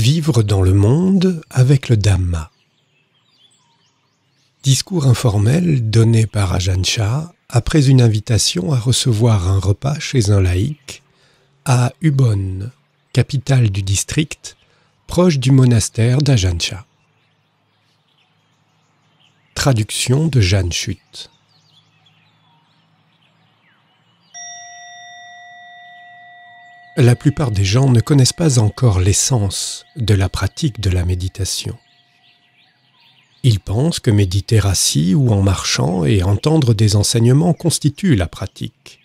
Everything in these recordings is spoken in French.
Vivre dans le monde avec le Dhamma. Discours informel donné par Ajahn après une invitation à recevoir un repas chez un laïc à Ubon, capitale du district, proche du monastère d'Ajahn Chah. Traduction de Jeanne Chute. La plupart des gens ne connaissent pas encore l'essence de la pratique de la méditation. Ils pensent que méditer assis ou en marchant et entendre des enseignements constitue la pratique.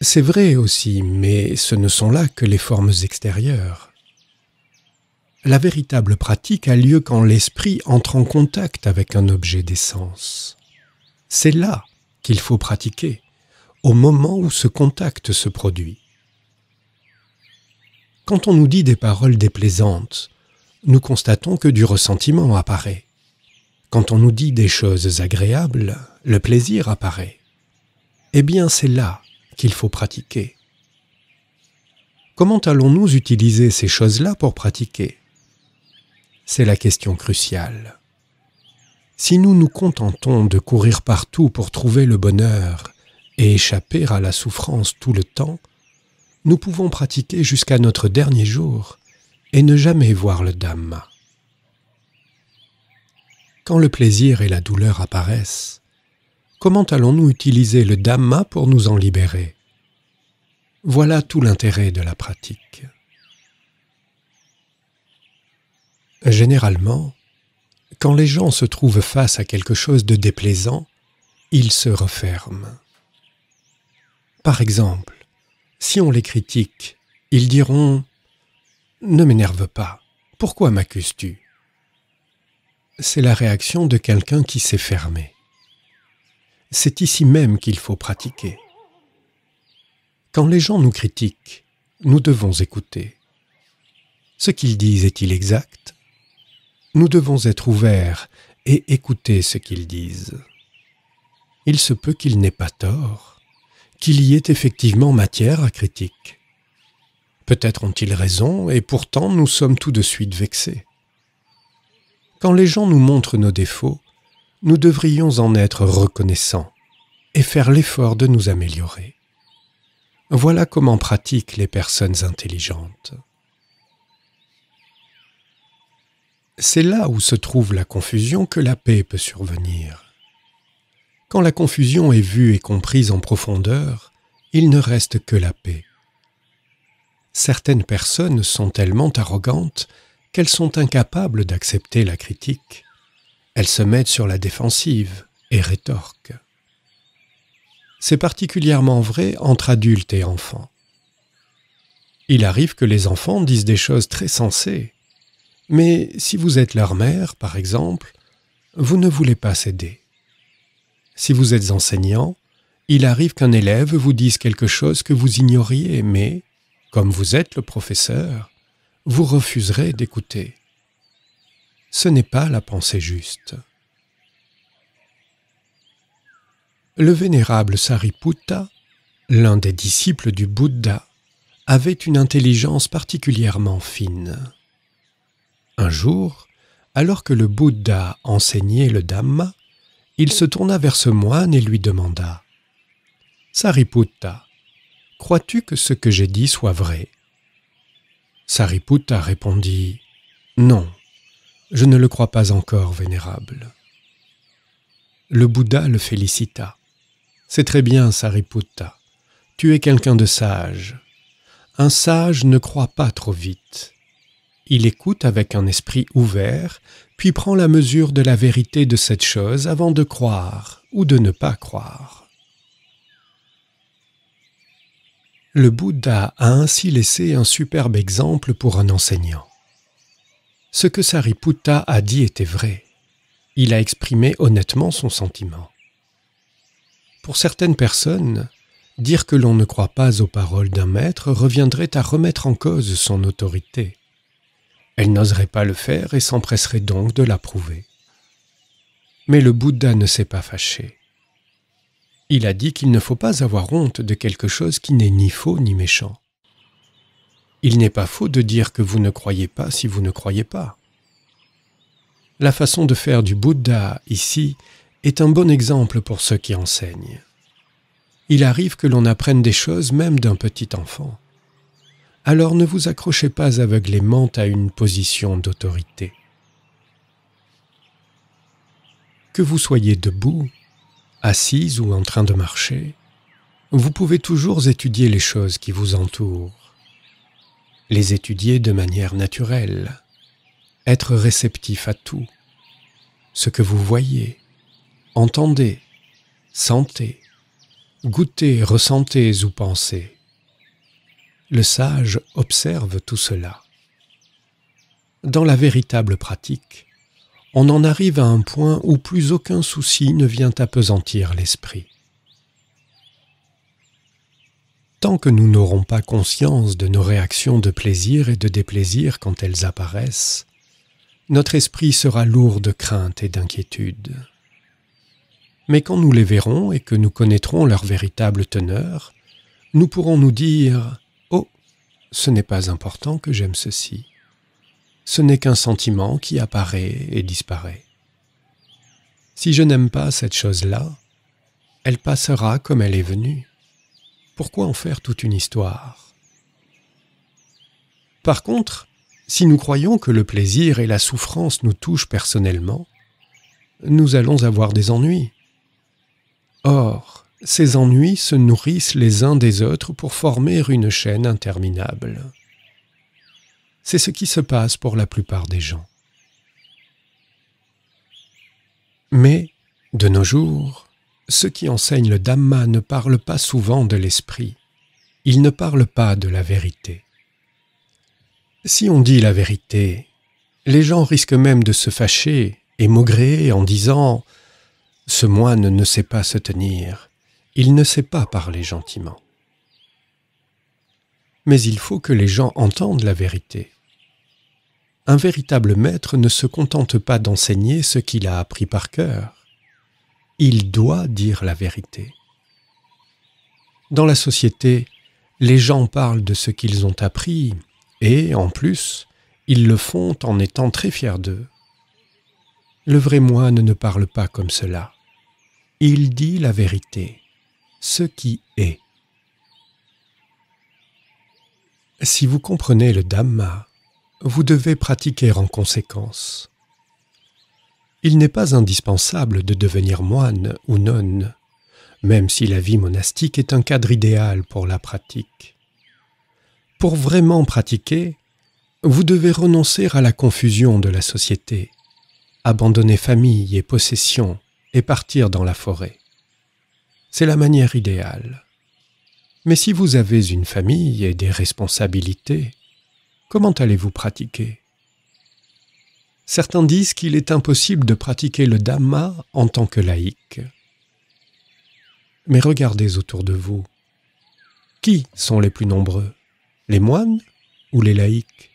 C'est vrai aussi, mais ce ne sont là que les formes extérieures. La véritable pratique a lieu quand l'esprit entre en contact avec un objet d'essence. C'est là qu'il faut pratiquer, au moment où ce contact se produit. Quand on nous dit des paroles déplaisantes, nous constatons que du ressentiment apparaît. Quand on nous dit des choses agréables, le plaisir apparaît. Eh bien, c'est là qu'il faut pratiquer. Comment allons-nous utiliser ces choses-là pour pratiquer C'est la question cruciale. Si nous nous contentons de courir partout pour trouver le bonheur et échapper à la souffrance tout le temps, nous pouvons pratiquer jusqu'à notre dernier jour et ne jamais voir le Dhamma. Quand le plaisir et la douleur apparaissent, comment allons-nous utiliser le Dhamma pour nous en libérer Voilà tout l'intérêt de la pratique. Généralement, quand les gens se trouvent face à quelque chose de déplaisant, ils se referment. Par exemple, si on les critique, ils diront ⁇ Ne m'énerve pas, pourquoi m'accuses-tu ?⁇ C'est la réaction de quelqu'un qui s'est fermé. C'est ici même qu'il faut pratiquer. Quand les gens nous critiquent, nous devons écouter. Ce qu'ils disent est-il exact Nous devons être ouverts et écouter ce qu'ils disent. Il se peut qu'ils n'aient pas tort qu'il y ait effectivement matière à critique. Peut-être ont-ils raison, et pourtant nous sommes tout de suite vexés. Quand les gens nous montrent nos défauts, nous devrions en être reconnaissants et faire l'effort de nous améliorer. Voilà comment pratiquent les personnes intelligentes. C'est là où se trouve la confusion que la paix peut survenir. Quand la confusion est vue et comprise en profondeur, il ne reste que la paix. Certaines personnes sont tellement arrogantes qu'elles sont incapables d'accepter la critique. Elles se mettent sur la défensive et rétorquent. C'est particulièrement vrai entre adultes et enfants. Il arrive que les enfants disent des choses très sensées, mais si vous êtes leur mère, par exemple, vous ne voulez pas céder. Si vous êtes enseignant, il arrive qu'un élève vous dise quelque chose que vous ignoriez, mais, comme vous êtes le professeur, vous refuserez d'écouter. Ce n'est pas la pensée juste. Le vénérable Sariputta, l'un des disciples du Bouddha, avait une intelligence particulièrement fine. Un jour, alors que le Bouddha enseignait le Dhamma, il se tourna vers ce moine et lui demanda Sariputta, crois-tu que ce que j'ai dit soit vrai Sariputta répondit Non, je ne le crois pas encore, vénérable. Le Bouddha le félicita. C'est très bien, Sariputta. Tu es quelqu'un de sage. Un sage ne croit pas trop vite. Il écoute avec un esprit ouvert, puis prend la mesure de la vérité de cette chose avant de croire ou de ne pas croire. Le Bouddha a ainsi laissé un superbe exemple pour un enseignant. Ce que Sariputta a dit était vrai. Il a exprimé honnêtement son sentiment. Pour certaines personnes, dire que l'on ne croit pas aux paroles d'un maître reviendrait à remettre en cause son autorité. Elle n'oserait pas le faire et s'empresserait donc de l'approuver. Mais le Bouddha ne s'est pas fâché. Il a dit qu'il ne faut pas avoir honte de quelque chose qui n'est ni faux ni méchant. Il n'est pas faux de dire que vous ne croyez pas si vous ne croyez pas. La façon de faire du Bouddha ici est un bon exemple pour ceux qui enseignent. Il arrive que l'on apprenne des choses même d'un petit enfant alors ne vous accrochez pas aveuglément à une position d'autorité. Que vous soyez debout, assise ou en train de marcher, vous pouvez toujours étudier les choses qui vous entourent, les étudier de manière naturelle, être réceptif à tout, ce que vous voyez, entendez, sentez, goûtez, ressentez ou pensez. Le sage observe tout cela. Dans la véritable pratique, on en arrive à un point où plus aucun souci ne vient appesantir l'esprit. Tant que nous n'aurons pas conscience de nos réactions de plaisir et de déplaisir quand elles apparaissent, notre esprit sera lourd de crainte et d'inquiétude. Mais quand nous les verrons et que nous connaîtrons leur véritable teneur, nous pourrons nous dire ce n'est pas important que j'aime ceci. Ce n'est qu'un sentiment qui apparaît et disparaît. Si je n'aime pas cette chose-là, elle passera comme elle est venue. Pourquoi en faire toute une histoire Par contre, si nous croyons que le plaisir et la souffrance nous touchent personnellement, nous allons avoir des ennuis. Or, ces ennuis se nourrissent les uns des autres pour former une chaîne interminable. C'est ce qui se passe pour la plupart des gens. Mais, de nos jours, ceux qui enseignent le Dhamma ne parlent pas souvent de l'esprit, ils ne parlent pas de la vérité. Si on dit la vérité, les gens risquent même de se fâcher et maugréer en disant ⁇ Ce moine ne sait pas se tenir, il ne sait pas parler gentiment. Mais il faut que les gens entendent la vérité. Un véritable maître ne se contente pas d'enseigner ce qu'il a appris par cœur. Il doit dire la vérité. Dans la société, les gens parlent de ce qu'ils ont appris et, en plus, ils le font en étant très fiers d'eux. Le vrai moine ne parle pas comme cela. Il dit la vérité ce qui est. Si vous comprenez le Dhamma, vous devez pratiquer en conséquence. Il n'est pas indispensable de devenir moine ou nonne, même si la vie monastique est un cadre idéal pour la pratique. Pour vraiment pratiquer, vous devez renoncer à la confusion de la société, abandonner famille et possession et partir dans la forêt. C'est la manière idéale. Mais si vous avez une famille et des responsabilités, comment allez-vous pratiquer Certains disent qu'il est impossible de pratiquer le Dhamma en tant que laïc. Mais regardez autour de vous. Qui sont les plus nombreux Les moines ou les laïcs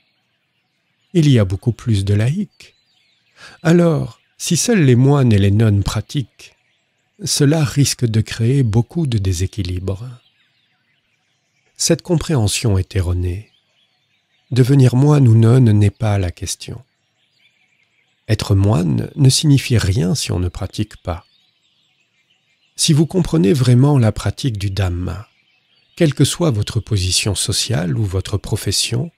Il y a beaucoup plus de laïcs. Alors, si seuls les moines et les nonnes pratiquent, cela risque de créer beaucoup de déséquilibres. Cette compréhension est erronée. Devenir moine ou nonne n'est pas la question. Être moine ne signifie rien si on ne pratique pas. Si vous comprenez vraiment la pratique du Dhamma, quelle que soit votre position sociale ou votre profession,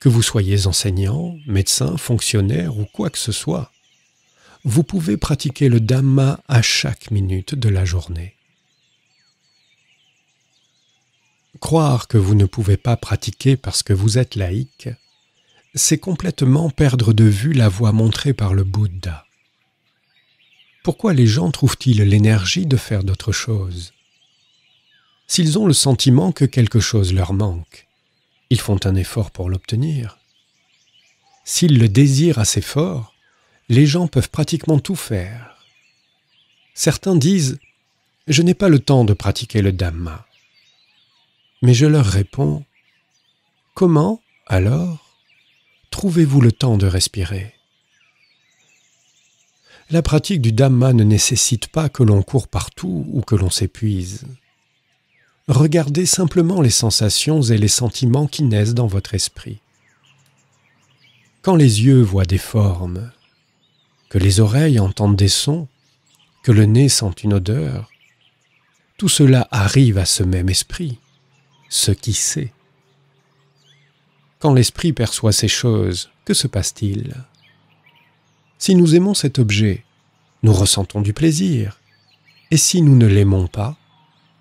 que vous soyez enseignant, médecin, fonctionnaire ou quoi que ce soit, vous pouvez pratiquer le Dhamma à chaque minute de la journée. Croire que vous ne pouvez pas pratiquer parce que vous êtes laïque, c'est complètement perdre de vue la voie montrée par le Bouddha. Pourquoi les gens trouvent-ils l'énergie de faire d'autres choses S'ils ont le sentiment que quelque chose leur manque, ils font un effort pour l'obtenir. S'ils le désirent assez fort, les gens peuvent pratiquement tout faire. Certains disent ⁇ Je n'ai pas le temps de pratiquer le Dhamma ⁇ Mais je leur réponds ⁇ Comment, alors, trouvez-vous le temps de respirer La pratique du Dhamma ne nécessite pas que l'on court partout ou que l'on s'épuise. Regardez simplement les sensations et les sentiments qui naissent dans votre esprit. Quand les yeux voient des formes, que les oreilles entendent des sons, que le nez sent une odeur. Tout cela arrive à ce même esprit, ce qui sait. Quand l'esprit perçoit ces choses, que se passe-t-il Si nous aimons cet objet, nous ressentons du plaisir, et si nous ne l'aimons pas,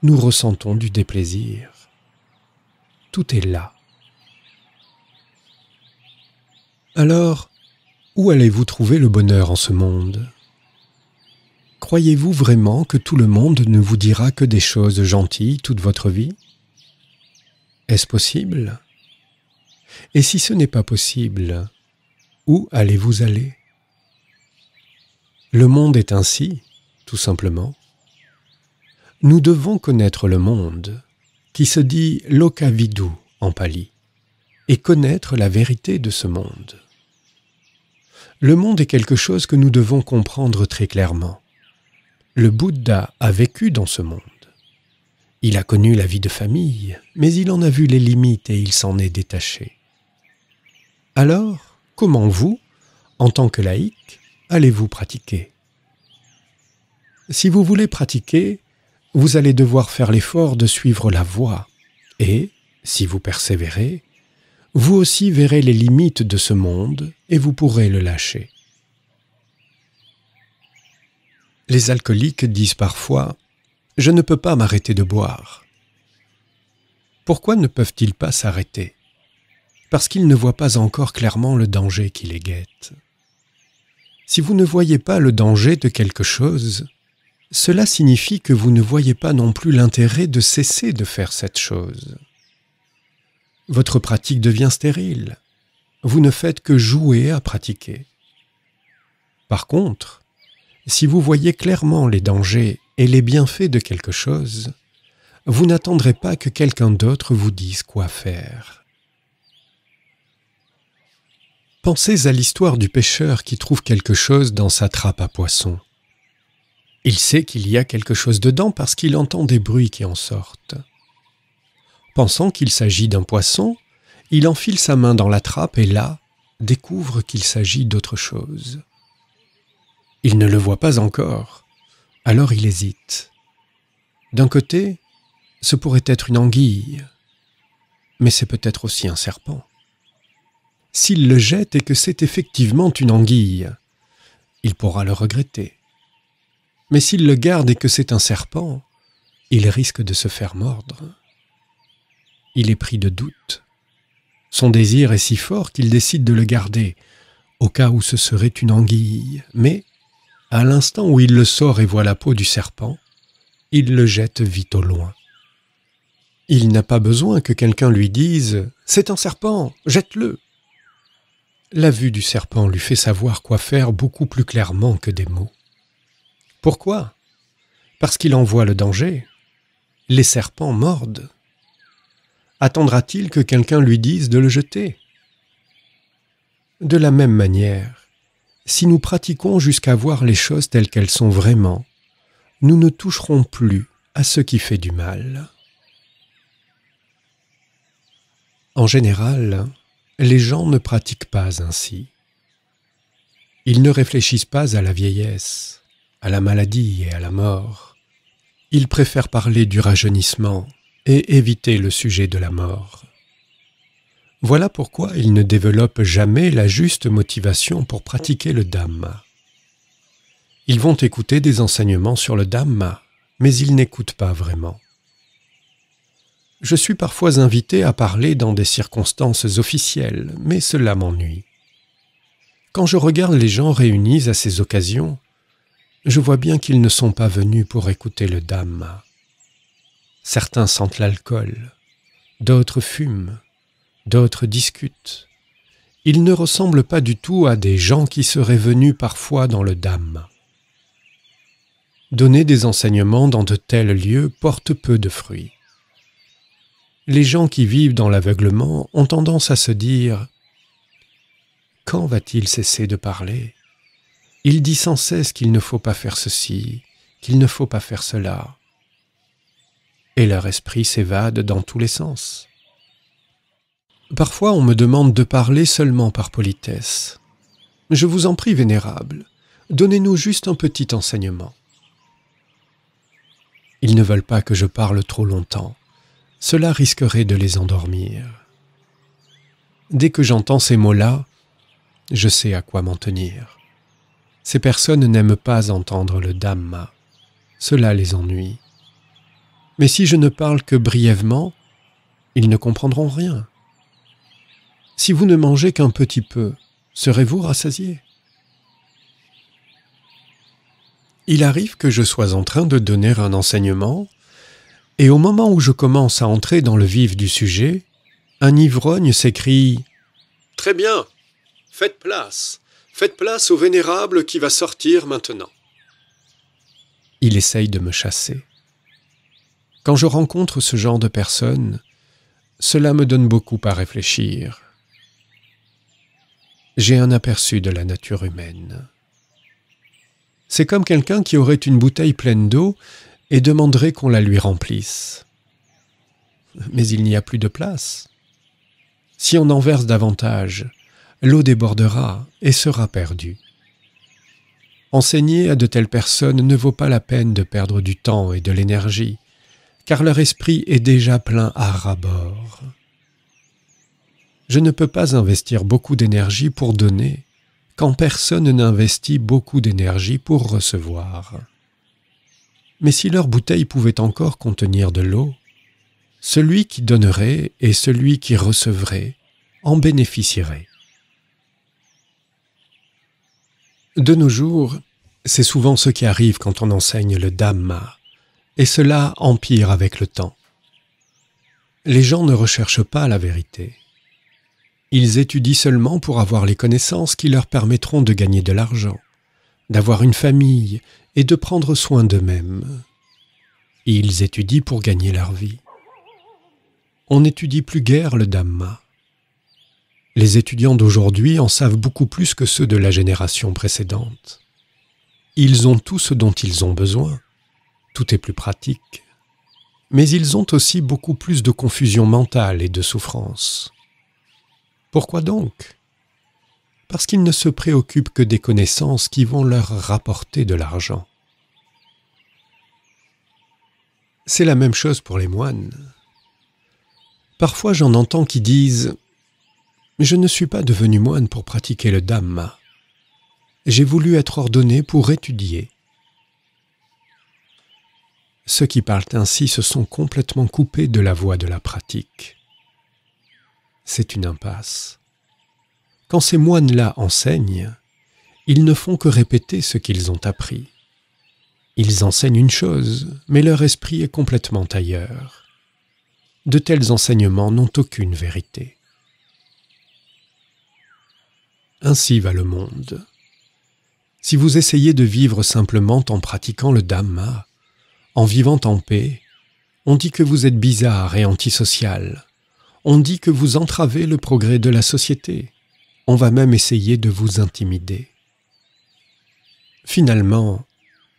nous ressentons du déplaisir. Tout est là. Alors, où allez-vous trouver le bonheur en ce monde Croyez-vous vraiment que tout le monde ne vous dira que des choses gentilles toute votre vie Est-ce possible Et si ce n'est pas possible, où allez-vous aller Le monde est ainsi, tout simplement. Nous devons connaître le monde, qui se dit lokavidu en pali, et connaître la vérité de ce monde le monde est quelque chose que nous devons comprendre très clairement. Le Bouddha a vécu dans ce monde. Il a connu la vie de famille, mais il en a vu les limites et il s'en est détaché. Alors, comment vous, en tant que laïc, allez-vous pratiquer Si vous voulez pratiquer, vous allez devoir faire l'effort de suivre la voie, et, si vous persévérez, vous aussi verrez les limites de ce monde et vous pourrez le lâcher. Les alcooliques disent parfois ⁇ Je ne peux pas m'arrêter de boire ⁇ Pourquoi ne peuvent-ils pas s'arrêter Parce qu'ils ne voient pas encore clairement le danger qui les guette. Si vous ne voyez pas le danger de quelque chose, cela signifie que vous ne voyez pas non plus l'intérêt de cesser de faire cette chose votre pratique devient stérile. Vous ne faites que jouer à pratiquer. Par contre, si vous voyez clairement les dangers et les bienfaits de quelque chose, vous n'attendrez pas que quelqu'un d'autre vous dise quoi faire. Pensez à l'histoire du pêcheur qui trouve quelque chose dans sa trappe à poissons. Il sait qu'il y a quelque chose dedans parce qu'il entend des bruits qui en sortent. Pensant qu'il s'agit d'un poisson, il enfile sa main dans la trappe et là, découvre qu'il s'agit d'autre chose. Il ne le voit pas encore, alors il hésite. D'un côté, ce pourrait être une anguille, mais c'est peut-être aussi un serpent. S'il le jette et que c'est effectivement une anguille, il pourra le regretter. Mais s'il le garde et que c'est un serpent, il risque de se faire mordre. Il est pris de doute. Son désir est si fort qu'il décide de le garder, au cas où ce serait une anguille. Mais, à l'instant où il le sort et voit la peau du serpent, il le jette vite au loin. Il n'a pas besoin que quelqu'un lui dise ⁇ C'est un serpent, jette-le ⁇ La vue du serpent lui fait savoir quoi faire beaucoup plus clairement que des mots. Pourquoi Parce qu'il en voit le danger. Les serpents mordent attendra-t-il que quelqu'un lui dise de le jeter De la même manière, si nous pratiquons jusqu'à voir les choses telles qu'elles sont vraiment, nous ne toucherons plus à ce qui fait du mal. En général, les gens ne pratiquent pas ainsi. Ils ne réfléchissent pas à la vieillesse, à la maladie et à la mort. Ils préfèrent parler du rajeunissement, et éviter le sujet de la mort. Voilà pourquoi ils ne développent jamais la juste motivation pour pratiquer le Dhamma. Ils vont écouter des enseignements sur le Dhamma, mais ils n'écoutent pas vraiment. Je suis parfois invité à parler dans des circonstances officielles, mais cela m'ennuie. Quand je regarde les gens réunis à ces occasions, je vois bien qu'ils ne sont pas venus pour écouter le Dhamma. Certains sentent l'alcool, d'autres fument, d'autres discutent. Ils ne ressemblent pas du tout à des gens qui seraient venus parfois dans le dame. Donner des enseignements dans de tels lieux porte peu de fruits. Les gens qui vivent dans l'aveuglement ont tendance à se dire Quand va-t-il cesser de parler Il dit sans cesse qu'il ne faut pas faire ceci, qu'il ne faut pas faire cela et leur esprit s'évade dans tous les sens. Parfois on me demande de parler seulement par politesse. Je vous en prie, Vénérable, donnez-nous juste un petit enseignement. Ils ne veulent pas que je parle trop longtemps, cela risquerait de les endormir. Dès que j'entends ces mots-là, je sais à quoi m'en tenir. Ces personnes n'aiment pas entendre le Dhamma, cela les ennuie. Mais si je ne parle que brièvement, ils ne comprendront rien. Si vous ne mangez qu'un petit peu, serez-vous rassasié Il arrive que je sois en train de donner un enseignement, et au moment où je commence à entrer dans le vif du sujet, un ivrogne s'écrie ⁇ Très bien, faites place, faites place au vénérable qui va sortir maintenant ⁇ Il essaye de me chasser. Quand je rencontre ce genre de personnes, cela me donne beaucoup à réfléchir. J'ai un aperçu de la nature humaine. C'est comme quelqu'un qui aurait une bouteille pleine d'eau et demanderait qu'on la lui remplisse. Mais il n'y a plus de place. Si on en verse davantage, l'eau débordera et sera perdue. Enseigner à de telles personnes ne vaut pas la peine de perdre du temps et de l'énergie car leur esprit est déjà plein à rabord. Je ne peux pas investir beaucoup d'énergie pour donner, quand personne n'investit beaucoup d'énergie pour recevoir. Mais si leur bouteille pouvait encore contenir de l'eau, celui qui donnerait et celui qui recevrait en bénéficierait. De nos jours, c'est souvent ce qui arrive quand on enseigne le Dhamma, et cela empire avec le temps. Les gens ne recherchent pas la vérité. Ils étudient seulement pour avoir les connaissances qui leur permettront de gagner de l'argent, d'avoir une famille et de prendre soin d'eux-mêmes. Ils étudient pour gagner leur vie. On n'étudie plus guère le Dhamma. Les étudiants d'aujourd'hui en savent beaucoup plus que ceux de la génération précédente. Ils ont tout ce dont ils ont besoin tout est plus pratique. Mais ils ont aussi beaucoup plus de confusion mentale et de souffrance. Pourquoi donc Parce qu'ils ne se préoccupent que des connaissances qui vont leur rapporter de l'argent. C'est la même chose pour les moines. Parfois j'en entends qui disent ⁇ Je ne suis pas devenu moine pour pratiquer le Dhamma. J'ai voulu être ordonné pour étudier. Ceux qui parlent ainsi se sont complètement coupés de la voie de la pratique. C'est une impasse. Quand ces moines-là enseignent, ils ne font que répéter ce qu'ils ont appris. Ils enseignent une chose, mais leur esprit est complètement ailleurs. De tels enseignements n'ont aucune vérité. Ainsi va le monde. Si vous essayez de vivre simplement en pratiquant le Dhamma, en vivant en paix, on dit que vous êtes bizarre et antisocial. On dit que vous entravez le progrès de la société. On va même essayer de vous intimider. Finalement,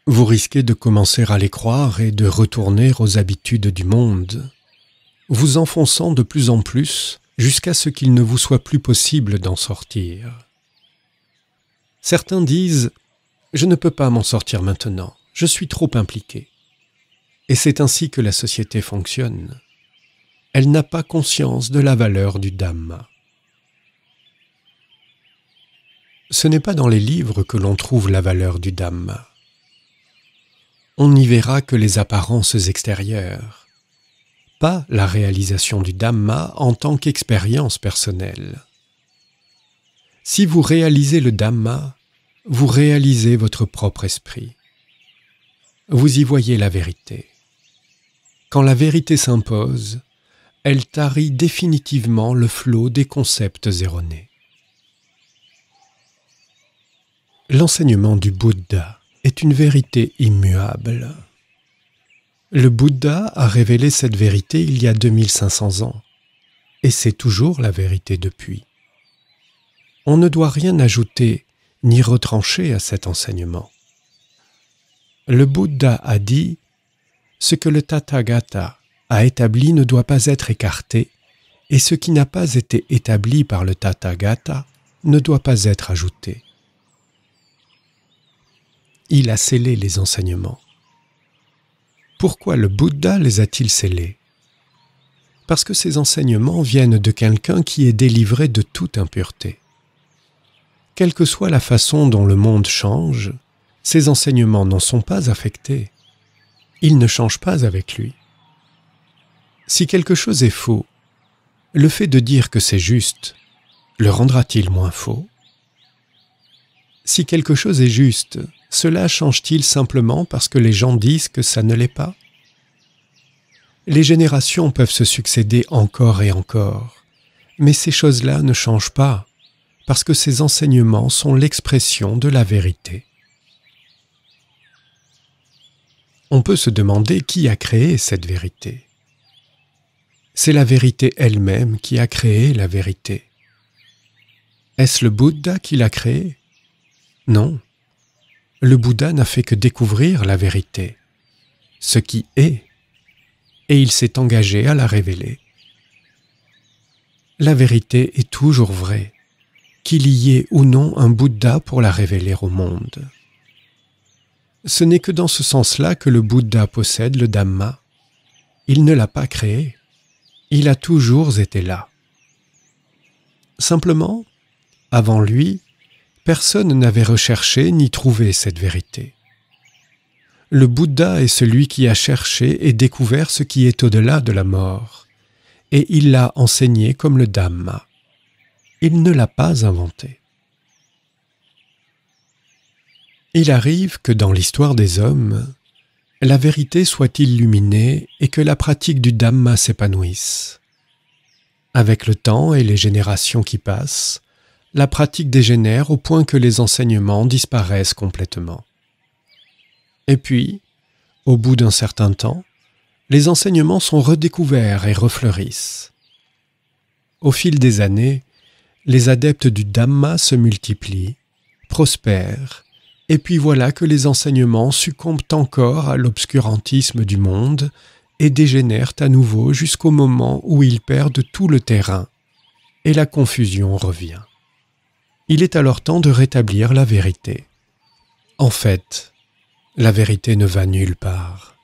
vous risquez de commencer à les croire et de retourner aux habitudes du monde, vous enfonçant de plus en plus jusqu'à ce qu'il ne vous soit plus possible d'en sortir. Certains disent ⁇ Je ne peux pas m'en sortir maintenant, je suis trop impliqué ⁇ et c'est ainsi que la société fonctionne. Elle n'a pas conscience de la valeur du Dhamma. Ce n'est pas dans les livres que l'on trouve la valeur du Dhamma. On n'y verra que les apparences extérieures, pas la réalisation du Dhamma en tant qu'expérience personnelle. Si vous réalisez le Dhamma, vous réalisez votre propre esprit. Vous y voyez la vérité. Quand la vérité s'impose, elle tarit définitivement le flot des concepts erronés. L'enseignement du Bouddha est une vérité immuable. Le Bouddha a révélé cette vérité il y a 2500 ans, et c'est toujours la vérité depuis. On ne doit rien ajouter ni retrancher à cet enseignement. Le Bouddha a dit ce que le Tathagata a établi ne doit pas être écarté, et ce qui n'a pas été établi par le Tathagata ne doit pas être ajouté. Il a scellé les enseignements. Pourquoi le Bouddha les a-t-il scellés Parce que ces enseignements viennent de quelqu'un qui est délivré de toute impureté. Quelle que soit la façon dont le monde change, ces enseignements n'en sont pas affectés il ne change pas avec lui. Si quelque chose est faux, le fait de dire que c'est juste le rendra-t-il moins faux Si quelque chose est juste, cela change-t-il simplement parce que les gens disent que ça ne l'est pas Les générations peuvent se succéder encore et encore, mais ces choses-là ne changent pas, parce que ces enseignements sont l'expression de la vérité. on peut se demander qui a créé cette vérité. C'est la vérité elle-même qui a créé la vérité. Est-ce le Bouddha qui l'a créée Non. Le Bouddha n'a fait que découvrir la vérité, ce qui est, et il s'est engagé à la révéler. La vérité est toujours vraie, qu'il y ait ou non un Bouddha pour la révéler au monde. Ce n'est que dans ce sens-là que le Bouddha possède le Dhamma. Il ne l'a pas créé. Il a toujours été là. Simplement, avant lui, personne n'avait recherché ni trouvé cette vérité. Le Bouddha est celui qui a cherché et découvert ce qui est au-delà de la mort, et il l'a enseigné comme le Dhamma. Il ne l'a pas inventé. Il arrive que dans l'histoire des hommes, la vérité soit illuminée et que la pratique du Dhamma s'épanouisse. Avec le temps et les générations qui passent, la pratique dégénère au point que les enseignements disparaissent complètement. Et puis, au bout d'un certain temps, les enseignements sont redécouverts et refleurissent. Au fil des années, les adeptes du Dhamma se multiplient, prospèrent et puis voilà que les enseignements succombent encore à l'obscurantisme du monde et dégénèrent à nouveau jusqu'au moment où ils perdent tout le terrain. Et la confusion revient. Il est alors temps de rétablir la vérité. En fait, la vérité ne va nulle part.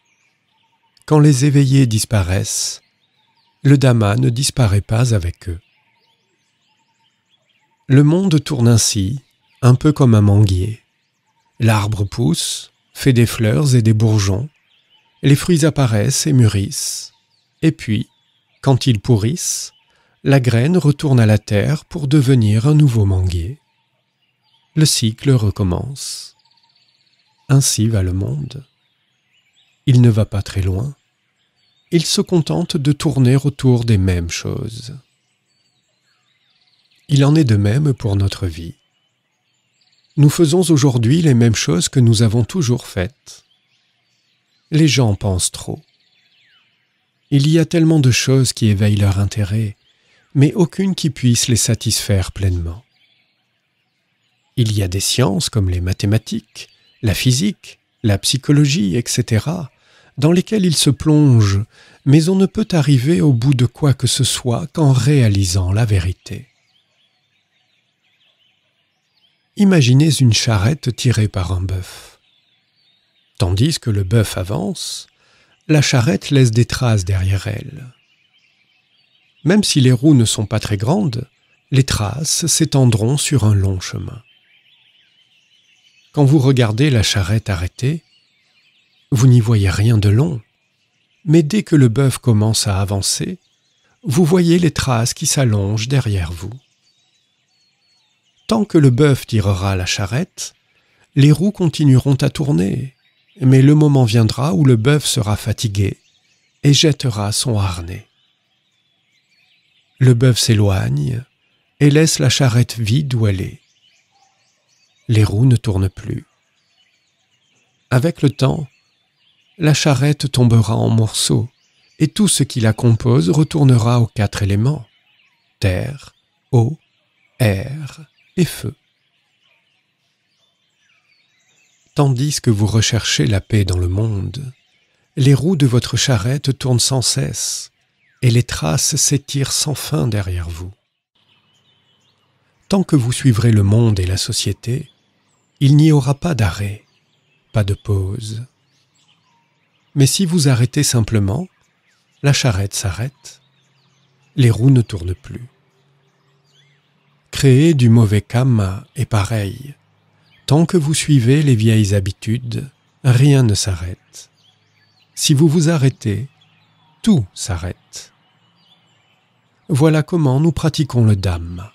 Quand les éveillés disparaissent, le Dhamma ne disparaît pas avec eux. Le monde tourne ainsi, un peu comme un manguier. L'arbre pousse, fait des fleurs et des bourgeons, les fruits apparaissent et mûrissent, et puis, quand ils pourrissent, la graine retourne à la terre pour devenir un nouveau manguier. Le cycle recommence. Ainsi va le monde. Il ne va pas très loin. Il se contente de tourner autour des mêmes choses. Il en est de même pour notre vie. Nous faisons aujourd'hui les mêmes choses que nous avons toujours faites. Les gens pensent trop. Il y a tellement de choses qui éveillent leur intérêt, mais aucune qui puisse les satisfaire pleinement. Il y a des sciences comme les mathématiques, la physique, la psychologie, etc., dans lesquelles ils se plongent, mais on ne peut arriver au bout de quoi que ce soit qu'en réalisant la vérité. Imaginez une charrette tirée par un bœuf. Tandis que le bœuf avance, la charrette laisse des traces derrière elle. Même si les roues ne sont pas très grandes, les traces s'étendront sur un long chemin. Quand vous regardez la charrette arrêtée, vous n'y voyez rien de long, mais dès que le bœuf commence à avancer, vous voyez les traces qui s'allongent derrière vous. Tant que le bœuf tirera la charrette, les roues continueront à tourner, mais le moment viendra où le bœuf sera fatigué et jettera son harnais. Le bœuf s'éloigne et laisse la charrette vide où elle est. Les roues ne tournent plus. Avec le temps, la charrette tombera en morceaux et tout ce qui la compose retournera aux quatre éléments terre, eau, air, et feu. Tandis que vous recherchez la paix dans le monde, les roues de votre charrette tournent sans cesse, et les traces s'étirent sans fin derrière vous. Tant que vous suivrez le monde et la société, il n'y aura pas d'arrêt, pas de pause. Mais si vous arrêtez simplement, la charrette s'arrête, les roues ne tournent plus créer du mauvais karma est pareil. Tant que vous suivez les vieilles habitudes, rien ne s'arrête. Si vous vous arrêtez, tout s'arrête. Voilà comment nous pratiquons le Dhamma.